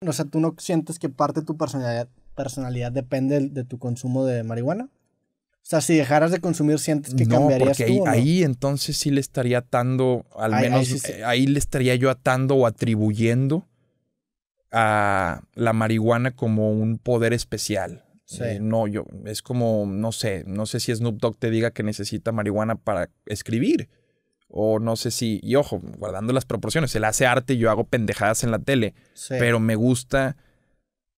O sea, ¿tú no sientes que parte de tu personalidad, depende de, tu consumo de marihuana? O sea, si dejaras de consumir, ¿sientes que cambiarías porque ahí, ahí entonces sí le estaría atando, al menos ahí, le estaría yo atando o atribuyendo a la marihuana como un poder especial. Sí. Eh, no, yo, es como, no sé, no sé si Snoop Dogg te diga que necesita marihuana para escribir. O no sé si, y ojo, guardando las proporciones, él hace arte y yo hago pendejadas en la tele, pero me gusta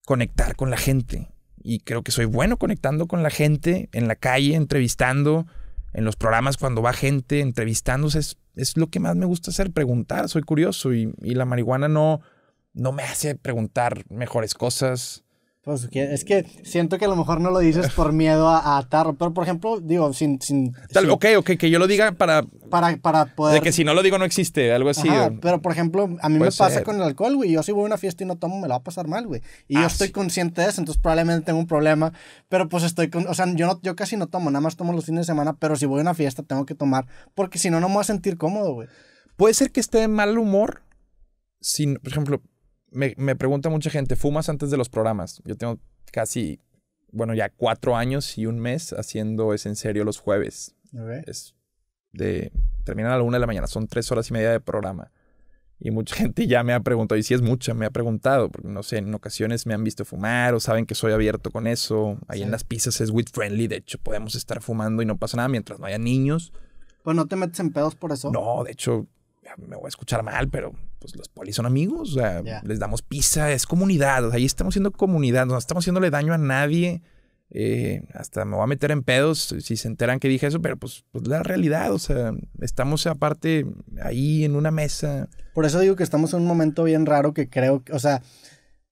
conectar con la gente. Y creo que soy bueno conectando con la gente en la calle, entrevistando, en los programas cuando va gente, entrevistándose. Es, lo que más me gusta hacer, preguntar, soy curioso y, la marihuana no, no me hace preguntar mejores cosas pues, es que siento que a lo mejor no lo dices por miedo a, atar. pero por ejemplo, digo, sin... sin, Tal, vez, ok, ok, que yo lo diga para... Para, poder... De que si no lo digo no existe, algo así. Pero por ejemplo, a mí me pasa con el alcohol, güey. Yo si voy a una fiesta y no tomo, me la va a pasar mal, güey. Y yo ah, estoy consciente de eso, entonces probablemente tengo un problema, pero pues estoy con... O sea, yo, no, yo casi no tomo, nada más tomo los fines de semana, pero si voy a una fiesta tengo que tomar, porque si no, no me voy a sentir cómodo, güey. Puede ser que esté de mal humor, si, por ejemplo, me, pregunta mucha gente, ¿fumas antes de los programas? Yo tengo casi, bueno, ya cuatro años y un mes haciendo es en serio los jueves. de, terminan a la una de la mañana, son tres horas y media de programa. Y mucha gente ya me ha preguntado, y si es mucha, me ha preguntado, porque no sé, en ocasiones me han visto fumar o saben que soy abierto con eso. Ahí en las pizzas es with friendly, de hecho podemos estar fumando y no pasa nada mientras no haya niños. Pues no te metes en pedos por eso. No, de hecho, me voy a escuchar mal, pero pues los polis son amigos, o sea, les damos pizza, es comunidad, o sea, ahí estamos siendo comunidad, no estamos haciéndole daño a nadie. Eh, hasta me voy a meter en pedos si se enteran que dije eso, pero pues, pues, la realidad, o sea, estamos aparte ahí en una mesa. Por eso digo que estamos en un momento bien raro que creo, o sea,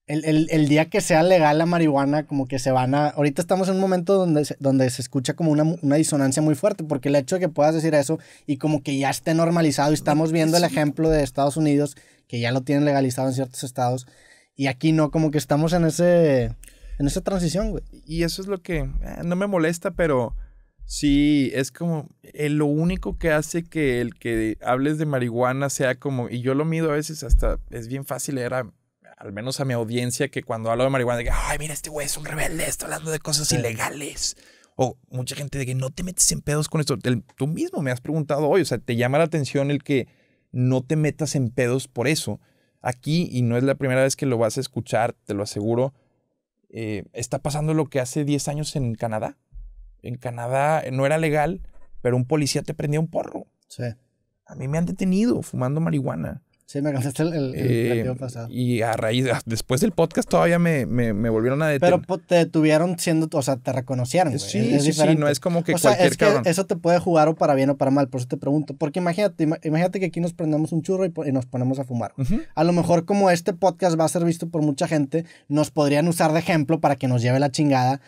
el, día que sea legal la marihuana, como que se van a... Ahorita estamos en un momento donde se, donde se escucha como una, disonancia muy fuerte, porque el hecho de que puedas decir eso y como que ya esté normalizado, y estamos viendo el ejemplo de Estados Unidos, que ya lo tienen legalizado en ciertos estados, y aquí no, como que estamos en ese... En esa transición, güey. Y eso es lo que eh, no me molesta, pero sí, es como eh, lo único que hace que el que hables de marihuana sea como, y yo lo mido a veces hasta, es bien fácil, era al menos a mi audiencia, que cuando hablo de marihuana, diga, ay, mira, este güey es un rebelde, está hablando de cosas ilegales. O mucha gente de que no te metes en pedos con esto. tú mismo me has preguntado hoy, o sea, te llama la atención el que no te metas en pedos por eso. Aquí, y no es la primera vez que lo vas a escuchar, te lo aseguro, eh, está pasando lo que hace 10 años en Canadá. En Canadá eh, no era legal, pero un policía te prendía un porro. Sí. A mí me han detenido fumando marihuana. Sí, me cansaste el, el, eh, pasado. Y a raíz, después del podcast todavía me, volvieron a detener. Pero pues, te tuvieron siendo, o sea, te reconocieron. Sí, sí, no es como que o sea, que Eso te puede jugar o para bien o para mal, por eso te pregunto. Porque imagínate, imagínate que aquí nos prendemos un churro y, nos ponemos a fumar. A lo mejor como este podcast va a ser visto por mucha gente, nos podrían usar de ejemplo para que nos lleve la chingada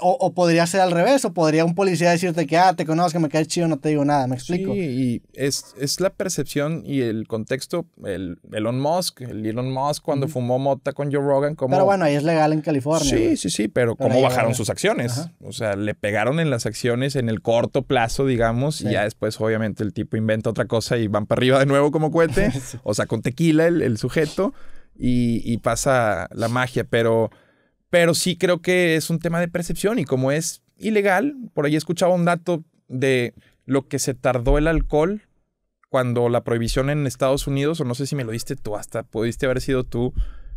o, podría ser al revés, o podría un policía decirte que, ah, te conozco, me caes chido, no te digo nada, me explico. Sí, y es, la percepción y el contexto, el Elon Musk, el Elon Musk cuando fumó mota con Joe Rogan, como... Pero bueno, ahí es legal en California. Sí, sí, sí, pero, cómo bajaron sus acciones. O sea, le pegaron en las acciones en el corto plazo, digamos, y ya después obviamente el tipo inventa otra cosa y van para arriba de nuevo como cohete, o sea, con tequila el, sujeto, y pasa la magia, pero pero sí creo que es un tema de percepción y como es ilegal, por ahí escuchaba un dato de lo que se tardó el alcohol cuando la prohibición en Estados Unidos, o no sé si me lo diste tú, hasta pudiste haber sido tú,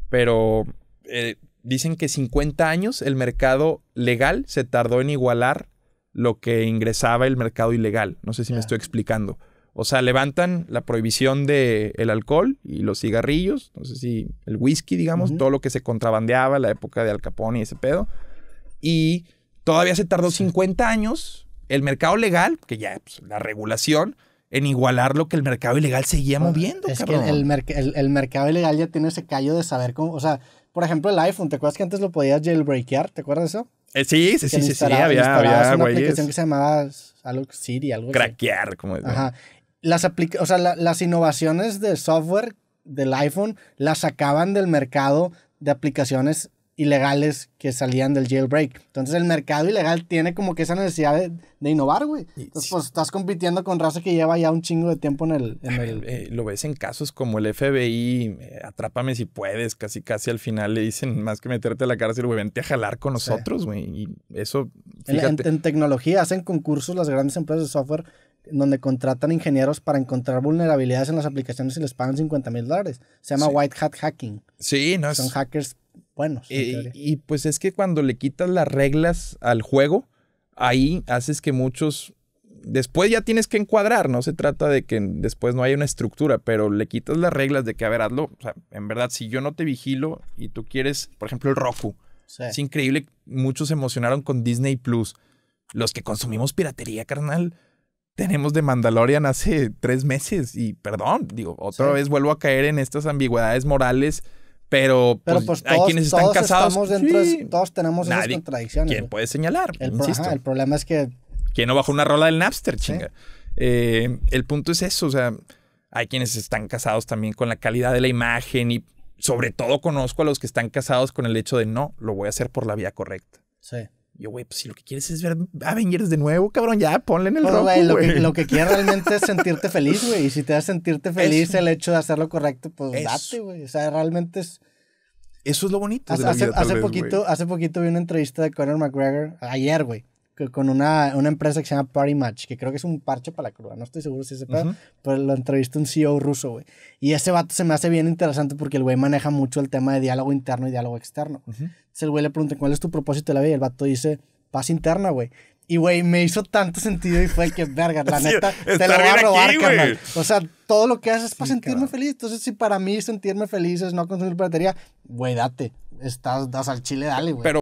pero eh, dicen que 50 años el mercado legal se tardó en igualar lo que ingresaba el mercado ilegal. No sé si me estoy explicando. O sea, levantan la prohibición del el alcohol y los cigarrillos, no sé si el whisky, digamos, todo lo que se contrabandeaba en la época de Al Capone y ese pedo. Y todavía se tardó 50 años el mercado legal, que ya pues, la regulación, en igualar lo que el mercado ilegal seguía moviendo. Es que el, mercado ilegal ya tiene ese callo de saber cómo, o sea, por ejemplo el iPhone, ¿te acuerdas que antes lo podías jailbreakear? ¿Te acuerdas de eso? Eh, sí, sí, sí, sí, sí, había, había, una aplicación que se llamaba algo Siri, algo Craquear, como es. Ajá las, o sea, las innovaciones de software del iPhone las sacaban del mercado de aplicaciones ilegales que salían del jailbreak. Entonces el mercado ilegal tiene como que esa necesidad de, innovar, güey. Entonces pues estás compitiendo con raza que lleva ya un chingo de tiempo en el... Eh, lo ves en casos como el FBI, eh, atrápame si puedes, casi casi al final le dicen, más que meterte a la cárcel, güey, vente a jalar con nosotros, güey. Y eso... Fíjate. En, tecnología hacen concursos las grandes empresas de software donde contratan ingenieros para encontrar vulnerabilidades en las aplicaciones y les pagan 50 mil dólares. Se llama White Hat Hacking. Sí, no Son hackers bueno, eh, y pues es que cuando le quitas las reglas al juego, ahí haces que muchos... Después ya tienes que encuadrar, no se trata de que después no haya una estructura, pero le quitas las reglas de que, a ver, hazlo. O sea, en verdad, si yo no te vigilo y tú quieres, por ejemplo, el Roku. Es increíble, muchos se emocionaron con Disney Plus. Los que consumimos piratería, carnal, tenemos de Mandalorian hace tres meses y perdón, digo, otra vez vuelvo a caer en estas ambigüedades morales pero, pues, pues, hay quienes están casados. todos tenemos nadie, esas contradicciones. ¿Quién puede señalar? El, problema es que. ¿Quién no bajó una rola del Napster, chinga? Eh, el punto es eso, o sea, hay quienes están casados también con la calidad de la imagen y sobre todo conozco a los que están casados con el hecho de no, lo voy a hacer por la vía correcta. Sí. Yo, güey, pues si lo que quieres es ver Avengers de nuevo, cabrón, ya ponle en el pues, güey, lo, que, lo, quieres realmente es sentirte feliz, güey. Y si te da sentirte feliz el hecho de hacer lo correcto, pues date, güey. O sea, realmente es. Eso es lo bonito. Hace, de la vida, hace, poquito, hace poquito vi una entrevista de Conor McGregor, ayer, güey, con una, una, empresa que se llama Party Match, que creo que es un parche para la cruda. No estoy seguro si se pero lo entrevista un CEO ruso, güey. Y ese vato se me hace bien interesante porque el güey maneja mucho el tema de diálogo interno y diálogo externo el güey le pregunta, ¿cuál es tu propósito de la vida? Y el vato dice, paz interna, güey. Y, güey, me hizo tanto sentido y fue que, verga, la neta, te la voy a robar, carnal. O sea, todo lo que haces es para sentirme feliz. Entonces, si para mí sentirme feliz es no consumir piratería, güey, date. Estás, das al chile, dale, güey.